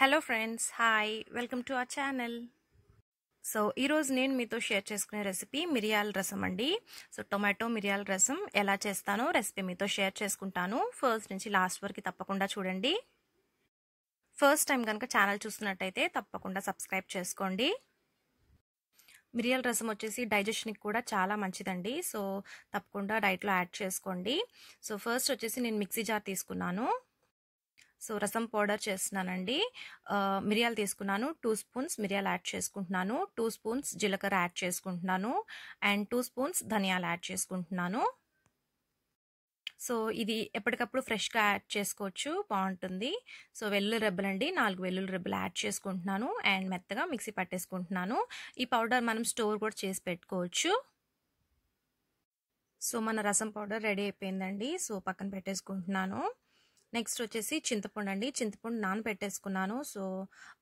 hello friends hi welcome to our channel so ఈరోజు నేను మీతో షేర్ చేసుకునే రెసిపీ మిరియాల రసం అండి సో టొమాటో మిరియాల రసం ఎలా చేస్తానో రెసిపీ మీతో షేర్ చేసుకుంటాను ఫస్ట్ నుంచి లాస్ట్ వరకు తప్పకుండా చూడండి ఫస్ట్ టైం కనుక ఛానల్ చూస్తున్నట్టయితే తప్పకుండా సబ్స్క్రైబ్ చేసుకోండి మిరియాల రసం వచ్చేసి డైజెషన్కి కూడా చాలా మంచిదండి సో తప్పకుండా డైట్లో యాడ్ చేసుకోండి సో ఫస్ట్ వచ్చేసి నేను మిక్సీ జార్ తీసుకున్నాను సో రసం పౌడర్ చేస్తున్నానండి మిరియాలు తీసుకున్నాను టూ స్పూన్స్ మిరియాలు యాడ్ చేసుకుంటున్నాను టూ స్పూన్స్ జీలకర్ర యాడ్ చేసుకుంటున్నాను అండ్ టూ స్పూన్స్ ధనియాలు యాడ్ చేసుకుంటున్నాను సో ఇది ఎప్పటికప్పుడు ఫ్రెష్గా యాడ్ చేసుకోవచ్చు బాగుంటుంది సో వెల్లుల్లి రెబ్బలు అండి నాలుగు వెల్లుల్లి రెబ్బలు యాడ్ చేసుకుంటున్నాను అండ్ మెత్తగా మిక్సీ పట్టేసుకుంటున్నాను ఈ పౌడర్ మనం స్టోర్ కూడా చేసి పెట్టుకోవచ్చు సో మన రసం పౌడర్ రెడీ అయిపోయిందండి సో పక్కన పెట్టేసుకుంటున్నాను నెక్స్ట్ వచ్చేసి చింతపండు అండి చింతపండు పెట్టేసుకున్నాను సో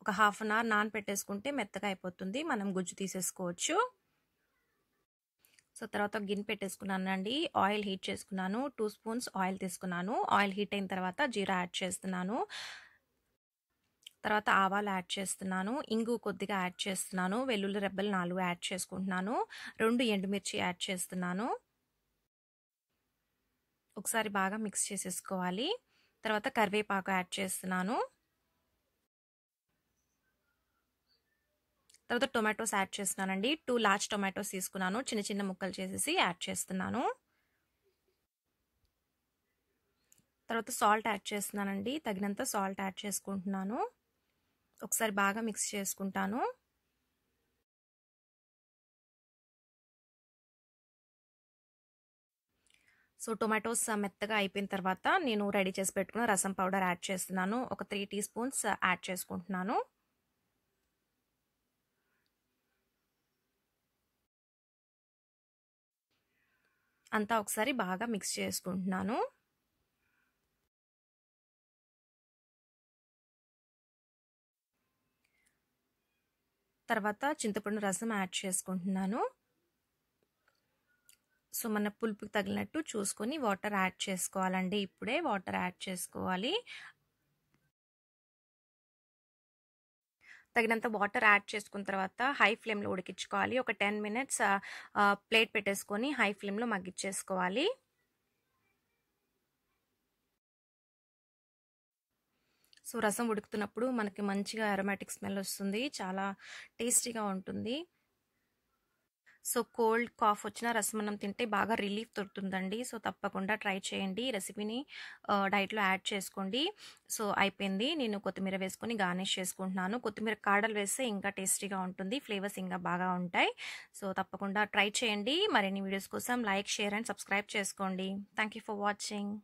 ఒక హాఫ్ అన్ అవర్ పెట్టేసుకుంటే మెత్తగా అయిపోతుంది మనం గుజ్జు తీసేసుకోవచ్చు సో తర్వాత గిన్నె పెట్టేసుకున్నాను అండి ఆయిల్ హీట్ చేసుకున్నాను టూ స్పూన్స్ ఆయిల్ తీసుకున్నాను ఆయిల్ హీట్ అయిన తర్వాత జీరా యాడ్ చేస్తున్నాను తర్వాత ఆవాలు యాడ్ చేస్తున్నాను ఇంగు కొద్దిగా యాడ్ చేస్తున్నాను వెల్లుల్లి రెబ్బలు నాలుగు యాడ్ చేసుకుంటున్నాను రెండు ఎండుమిర్చి యాడ్ చేస్తున్నాను ఒకసారి బాగా మిక్స్ చేసేసుకోవాలి తర్వాత కరివేపాకు యాడ్ చేస్తున్నాను తర్వాత టొమాటోస్ యాడ్ చేస్తున్నానండి టూ లార్జ్ టొమాటోస్ తీసుకున్నాను చిన్న చిన్న ముక్కలు చేసేసి యాడ్ చేస్తున్నాను తర్వాత సాల్ట్ యాడ్ చేస్తున్నానండి తగినంత సాల్ట్ యాడ్ చేసుకుంటున్నాను ఒకసారి బాగా మిక్స్ చేసుకుంటాను సో టొమాటోస్ మెత్తగా అయిపోయిన తర్వాత నేను రెడీ చేసి పెట్టుకున్న రసం పౌడర్ యాడ్ చేస్తున్నాను ఒక త్రీ టీ స్పూన్స్ యాడ్ చేసుకుంటున్నాను అంతా ఒకసారి బాగా మిక్స్ చేసుకుంటున్నాను తర్వాత చింతపండు రసం యాడ్ చేసుకుంటున్నాను సో మన పులుపుకి తగిలినట్టు చూసుకొని వాటర్ యాడ్ చేసుకోవాలండి ఇప్పుడే వాటర్ యాడ్ చేసుకోవాలి తగినంత వాటర్ యాడ్ చేసుకున్న తర్వాత హై ఫ్లేమ్లో ఉడికించుకోవాలి ఒక టెన్ మినిట్స్ ప్లేట్ పెట్టేసుకొని హై ఫ్లేమ్లో మగ్గిచ్చేసుకోవాలి సో రసం ఉడుకుతున్నప్పుడు మనకి మంచిగా అరోమాటిక్ స్మెల్ వస్తుంది చాలా టేస్టీగా ఉంటుంది సో కోల్డ్ కాఫ్ వచ్చిన రసమన్నం తింటే బాగా రిలీఫ్ దొరుకుతుందండి సో తప్పకుండా ట్రై చేయండి రెసిపీని డైట్లో యాడ్ చేసుకోండి సో అయిపోయింది నేను కొత్తిమీర వేసుకొని గార్నిష్ చేసుకుంటున్నాను కొత్తిమీర కాడలు వేస్తే ఇంకా టేస్టీగా ఉంటుంది ఫ్లేవర్స్ ఇంకా బాగా ఉంటాయి సో తప్పకుండా ట్రై చేయండి మరిన్ని వీడియోస్ కోసం లైక్ షేర్ అండ్ సబ్స్క్రైబ్ చేసుకోండి థ్యాంక్ ఫర్ వాచింగ్